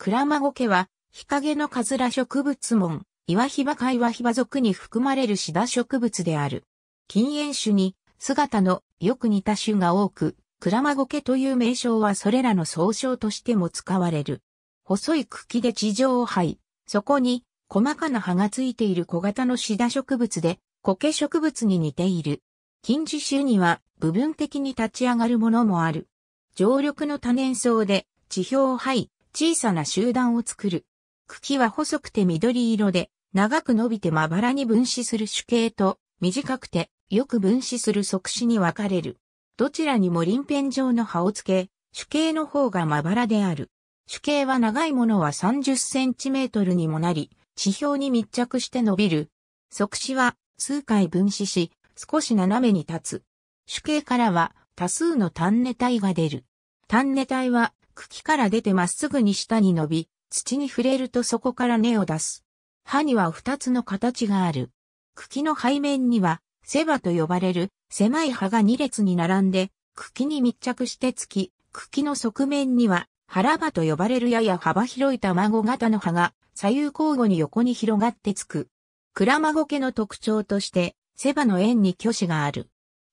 クラマゴケは、日陰のカズラ植物門、岩ヒバ科岩ヒバ属に含まれるシダ植物である。禁煙種に、姿のよく似た種が多く、クラマゴケという名称はそれらの総称としても使われる。細い茎で地上を這い、そこに細かな葉がついている小型のシダ植物で、苔植物に似ている。近似種には部分的に立ち上がるものもある。常緑の多年草で地表を這い、小さな集団を作る。茎は細くて緑色で、長く伸びてまばらに分子する主茎と、短くてよく分子する側子に分かれる。どちらにも輪片状の葉をつけ、主茎の方がまばらである。主茎は長いものは30センチメートルにもなり、地表に密着して伸びる。側子は数回分子し、少し斜めに立つ。主茎からは多数の単根体が出る。単根体は茎から出てまっすぐに下に伸び、土に触れるとそこから根を出す。葉には二つの形がある。茎の背面には、セバと呼ばれる狭い葉が二列に並んで、茎に密着してつき、茎の側面には、腹葉と呼ばれるやや幅広い卵型の葉が左右交互に横に広がってつく。クラマゴケの特徴として、セバの円に虚子がある。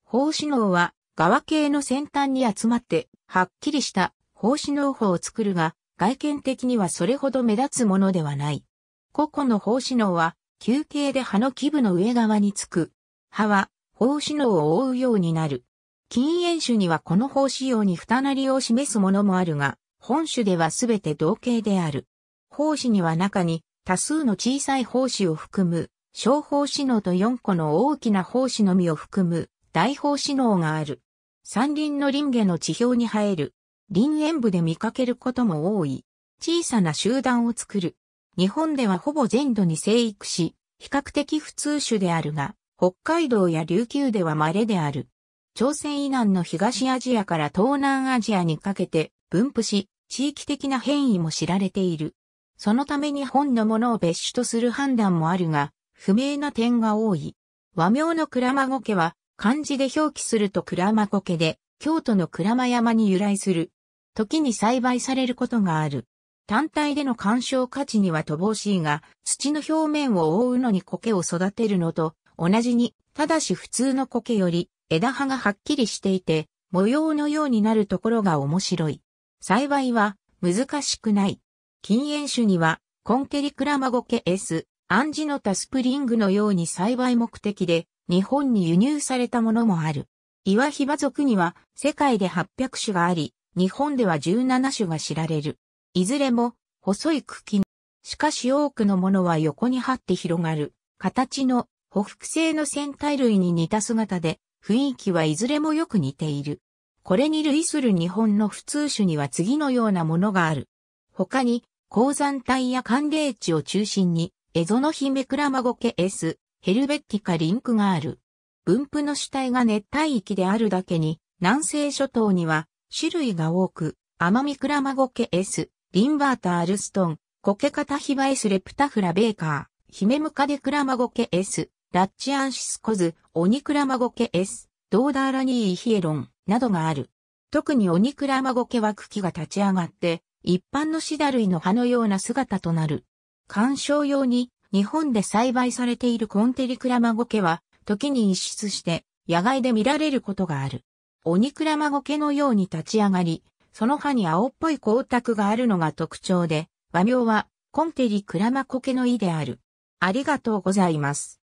胞子脳は、側系の先端に集まって、はっきりした奉仕農法を作るが、外見的にはそれほど目立つものではない。個々の奉仕農は、休憩で葉の基部の上側につく。葉は、奉仕農を覆うようになる。禁煙種にはこの奉仕用に二なりを示すものもあるが、本種ではすべて同型である。奉仕には中に多数の小さい奉仕を含む、小奉仕脳と4個の大きな奉仕のみを含む大奉仕脳がある。山林の林下の地表に生える林園部で見かけることも多い。小さな集団を作る。日本ではほぼ全土に生育し、比較的普通種であるが、北海道や琉球では稀である。朝鮮以南の東アジアから東南アジアにかけて分布し、地域的な変異も知られている。そのため日本のものを別種とする判断もあるが、不明な点が多い。和名の倉ゴケは、漢字で表記すると倉ゴケで、京都の倉間山に由来する。時に栽培されることがある。単体での干渉価値には乏しいが、土の表面を覆うのに苔を育てるのと同じに、ただし普通の苔より枝葉がはっきりしていて、模様のようになるところが面白い。栽培は難しくない。禁煙種には、コンケリクラマゴケ S、アンジノタスプリングのように栽培目的で、日本に輸入されたものもある。岩ヒバ属には世界で800種があり、日本では17種が知られる。いずれも、細い茎。しかし多くのものは横に張って広がる、形の、ほふ性の線体類に似た姿で、雰囲気はいずれもよく似ている。これに類する日本の普通種には次のようなものがある。他に、鉱山帯や寒冷地を中心に、エゾノヒメクラマゴケ S、ヘルベッティカリンクがある。分布の主体が熱帯域であるだけに、南西諸島には種類が多く、アマミクラマゴケ S、リンバータアルストン、コケカタヒバエスレプタフラベーカー、ヒメムカデクラマゴケ S、ラッチアンシスコズ、オニクラマゴケ S、ドーダーラニーヒエロン、などがある。特にオニクラマゴケは茎が立ち上がって、一般のシダ類の葉のような姿となる。観賞用に、日本で栽培されているコンテリクラマゴケは、時に一出して、野外で見られることがある。鬼倉孫毛のように立ち上がり、その歯に青っぽい光沢があるのが特徴で、和名は、コンテリクラマコケの意である。ありがとうございます。